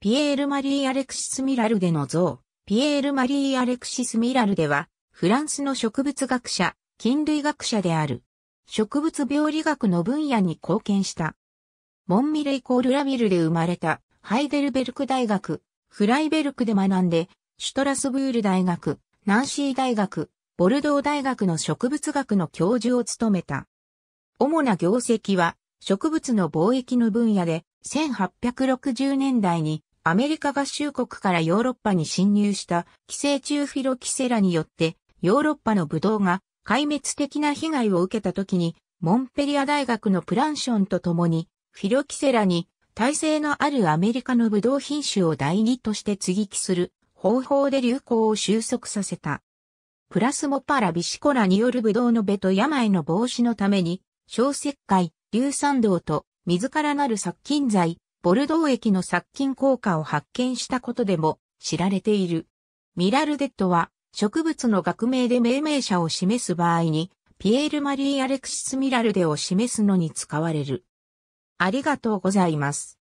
ピエール・マリー・アレクシス・ミラルデの像、ピエール・マリー・アレクシス・ミラルデは、フランスの植物学者、菌類学者である。植物病理学の分野に貢献した。モンミレイ・コール・ラビルで生まれた、ハイデルベルク大学、フライベルクで学んで、シュトラスブール大学、ナンシー大学、ボルドー大学の植物学の教授を務めた。主な業績は、植物の貿易の分野で、1860年代にアメリカ合衆国からヨーロッパに侵入した寄生虫フィロキセラによってヨーロッパのブドウが壊滅的な被害を受けた時にモンペリア大学のプランションと共にフィロキセラに耐性のあるアメリカのブドウ品種を代理として接ぎ木する方法で流行を収束させた。プラスモパラビシコラによるブドウのベと病の防止のために、小石灰、硫酸銅と水からなる殺菌剤、ボルドー液の殺菌効果を発見したことでも知られている。ミラルデットは植物の学名で命名者を示す場合に、ピエール・マリー・アレクシス・ミラルデを示すのに使われる。ありがとうございます。